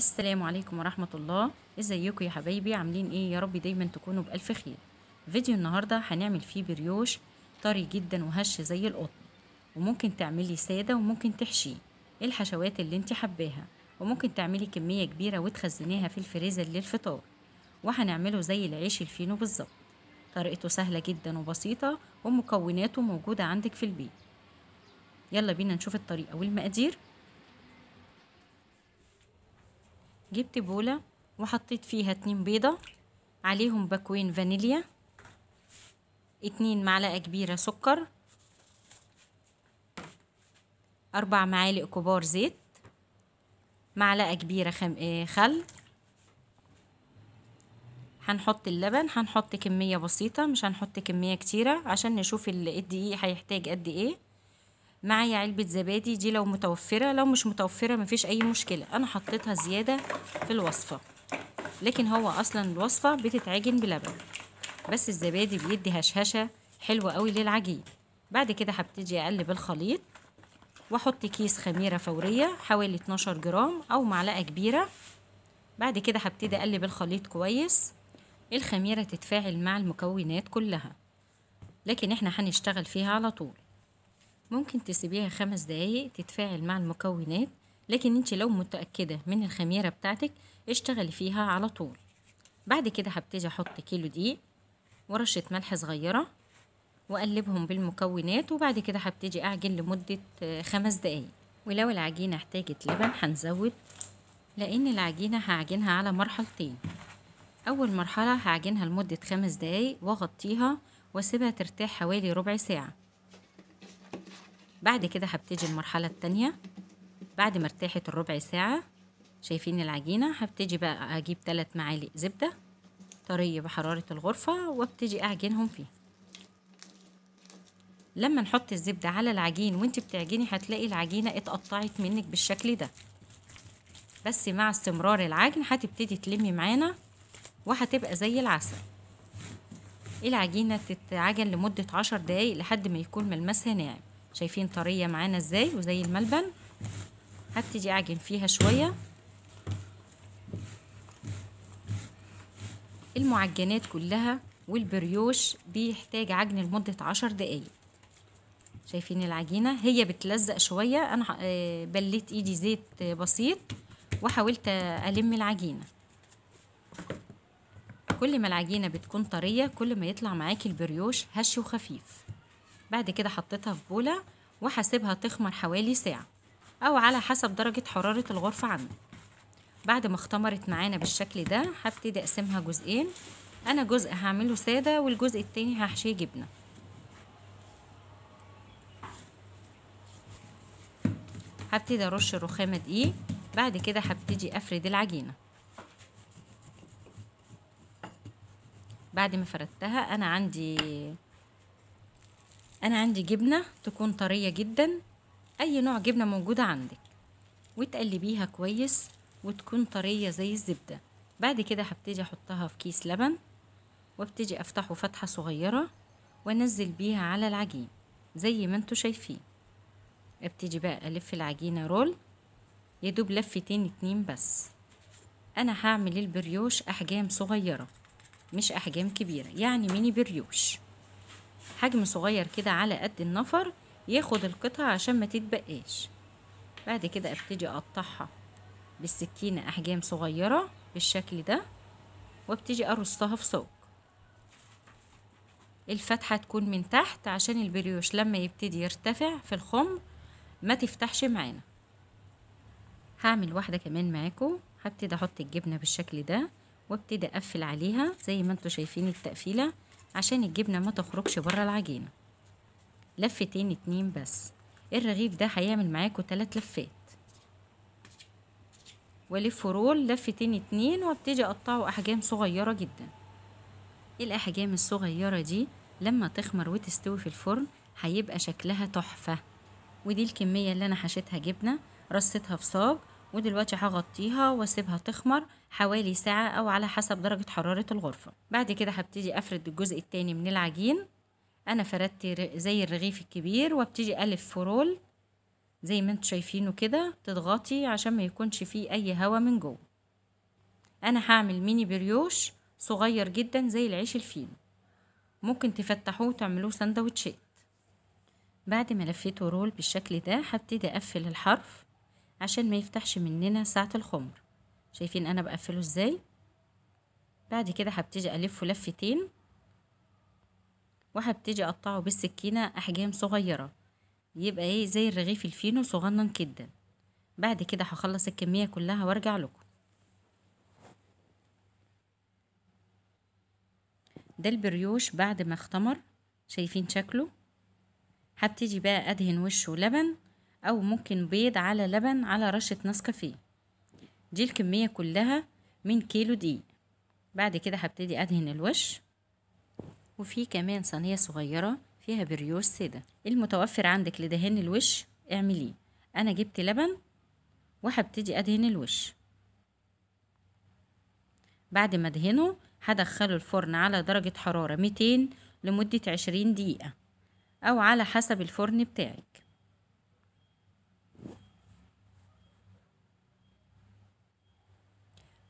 السلام عليكم ورحمة الله ازيكم يا حبايبي عاملين ايه يا رب دايما تكونوا بألف خير فيديو النهاردة هنعمل فيه بريوش طري جدا وهش زي القطن وممكن تعملي سادة وممكن تحشيه إيه الحشوات اللي انت حباها وممكن تعملي كمية كبيرة وتخزنيها في الفريزر للفطار وهنعمله زي العيش الفينو بالظبط طريقته سهلة جدا وبسيطة ومكوناته موجودة عندك في البيت يلا بينا نشوف الطريقة والمقادير جبت بولة وحطيت فيها اتنين بيضة عليهم باكوين فانيليا اتنين معلقة كبيرة سكر أربع معالق كبار زيت معلقة كبيرة خم... آه، خل هنحط اللبن هنحط كمية بسيطة مش هنحط كمية كتيرة عشان نشوف الدقيق هيحتاج قد ايه معايا علبة زبادي دي لو متوفرة لو مش متوفرة مفيش أي مشكلة أنا حطيتها زيادة في الوصفة لكن هو أصلا الوصفة بتتعجن بلبن بس الزبادي بيدي هشهشة حلوة قوي للعجين بعد كده هبتدي أقلب الخليط واحط كيس خميرة فورية حوالي 12 جرام أو معلقة كبيرة بعد كده هبتدي أقلب الخليط كويس الخميرة تتفاعل مع المكونات كلها لكن احنا هنشتغل فيها على طول ممكن تسيبيها خمس دقايق تتفاعل مع المكونات لكن انت لو متأكدة من الخميرة بتاعتك اشتغلي فيها على طول بعد كده هبتدي احط كيلو دقيق ورشة ملح صغيرة واقلبهم بالمكونات وبعد كده هبتدي اعجن لمدة آه، خمس دقايق ولو العجينة احتاجت لبن هنزود لان العجينة هعجنها على مرحلتين اول مرحلة هعجنها لمدة خمس دقايق واغطيها واسيبها ترتاح حوالي ربع ساعة بعد كده هبتدي المرحلة التانية بعد ما ارتاحت الربع ساعة شايفين العجينة هبتدي بقى اجيب تلات معالق زبدة طرية بحرارة الغرفة وابتدي اعجنهم فيه لما نحط الزبدة على العجين وانت بتعجني هتلاقي العجينة اتقطعت منك بالشكل ده بس مع استمرار العجن هتبتدي تلمي معانا وهتبقى زي العسل العجينة تتعجن لمدة عشر دقايق لحد ما يكون ملمسها ناعم شايفين طريه معانا ازاي وزي الملبن هبتدي اعجن فيها شويه المعجنات كلها والبريوش بيحتاج عجن لمدة عشر دقايق شايفين العجينة هي بتلزق شوية أنا آه، بليت إيدي زيت بسيط وحاولت ألم العجينة كل ما العجينة بتكون طرية كل ما يطلع معاكي البريوش هش وخفيف بعد كده حطيتها في بولة وهسيبها تخمر حوالي ساعة أو على حسب درجة حرارة الغرفة عندك بعد ما اختمرت معانا بالشكل ده هبتدي أقسمها جزئين أنا جزء هعمله سادة والجزء التاني هحشيه جبنة هبتدي أرش الرخامة دقيق بعد كده هبتدي أفرد العجينة بعد ما فردتها أنا عندي انا عندي جبنه تكون طريه جدا اي نوع جبنه موجوده عندك وتقلبيها كويس وتكون طريه زي الزبده بعد كده هبتدي احطها في كيس لبن وابتدي افتحه فتحه صغيره وانزل بيها على العجين زي ما انتوا شايفين ابتدي بقى الف العجينه رول يدوب لفتين اتنين بس انا هعمل البريوش احجام صغيره مش احجام كبيره يعني ميني بريوش حجم صغير كده على قد النفر ياخد القطع عشان ما تتبقاش بعد كده ابتدي اقطعها بالسكينة احجام صغيرة بالشكل ده وابتدي ارصها في صوب الفتحة تكون من تحت عشان البريوش لما يبتدي يرتفع في الخمر ما تفتحش معانا هعمل واحدة كمان معاكم هبتدي احط الجبنة بالشكل ده وابتدي اقفل عليها زي ما انتوا شايفين التقفيله عشان الجبنة ما تخرجش بره العجينة لفتين اتنين بس الرغيف ده هيعمل معاكوا تلات لفات والف رول لفتين اتنين وابتدي اقطعه احجام صغيرة جدا الاحجام الصغيرة دي لما تخمر وتستوي في الفرن هيبقى شكلها تحفة ودي الكمية اللي انا حشيتها جبنة رصيتها في صاج ودلوقتي هغطيها واسيبها تخمر حوالي ساعة او على حسب درجة حرارة الغرفة بعد كده هبتدي افرد الجزء التاني من العجين انا فردت زي الرغيف الكبير وابتدي الف فرول زي ما انتوا شايفينه كده تضغطي عشان ما يكونش فيه اي هوا من جوه انا هعمل ميني بريوش صغير جدا زي العيش الفينو ممكن تفتحوه وتعملوه سندوتشات بعد ما لفيته رول بالشكل ده هبتدي اقفل الحرف عشان ما يفتحش مننا ساعة الخمر شايفين انا بقفله ازاي بعد كده هبتدي الفه لفتين وهبتدي اقطعه بالسكينة احجام صغيرة يبقى ايه زي الرغيف الفينو صغنن جدا بعد كده هخلص الكمية كلها وارجع لكم ده البريوش بعد ما اختمر شايفين شكله هبتدي بقى ادهن وشه لبن أو ممكن بيض على لبن على رشة نسكافيه دي الكمية كلها من كيلو دقيق بعد كده هبتدي أدهن الوش وفي كمان صينية صغيرة فيها بريوش سادة المتوفر عندك لدهان الوش اعمليه أنا جبت لبن وهبتدي أدهن الوش بعد ما ادهنه هدخله الفرن على درجة حرارة 200 لمدة 20 دقيقة أو على حسب الفرن بتاعك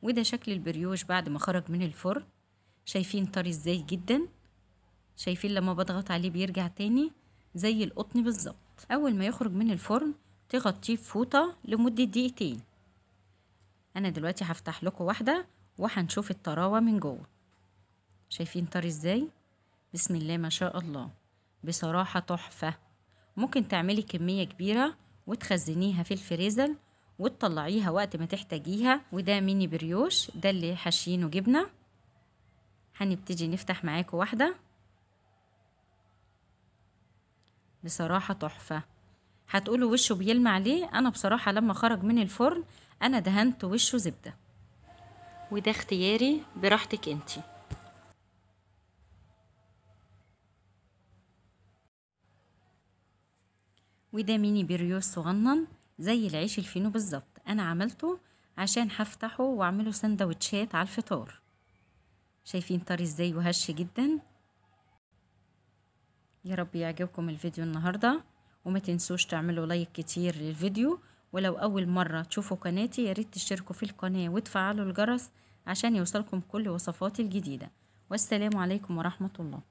وده شكل البريوش بعد ما خرج من الفرن شايفين طري ازاي جدا شايفين لما بضغط عليه بيرجع تاني زي القطن بالظبط اول ما يخرج من الفرن تغطيه بفوطه لمده دقيقتين انا دلوقتي هفتح لكم واحده وهنشوف الطراوه من جوه شايفين طري ازاي بسم الله ما شاء الله بصراحه تحفه ممكن تعملي كميه كبيره وتخزنيها في الفريزر وتطلعيها وقت ما تحتاجيها وده ميني بريوش ده اللي حاشينه جبنة هنبتدي نفتح معاكم واحدة بصراحة تحفة هتقولوا وشه بيلمع ليه انا بصراحة لما خرج من الفرن انا دهنت وشه زبدة وده اختياري براحتك انتي وده ميني بريوش صغنن زي العيش الفينو بالظبط انا عملته عشان هفتحه واعمله سندوتشات على الفطار شايفين طري ازاي وهش جدا يا رب يعجبكم الفيديو النهارده وما تنسوش تعملوا لايك كتير للفيديو ولو اول مره تشوفوا قناتي يا ريت تشتركوا في القناه وتفعلوا الجرس عشان يوصلكم كل وصفاتي الجديده والسلام عليكم ورحمه الله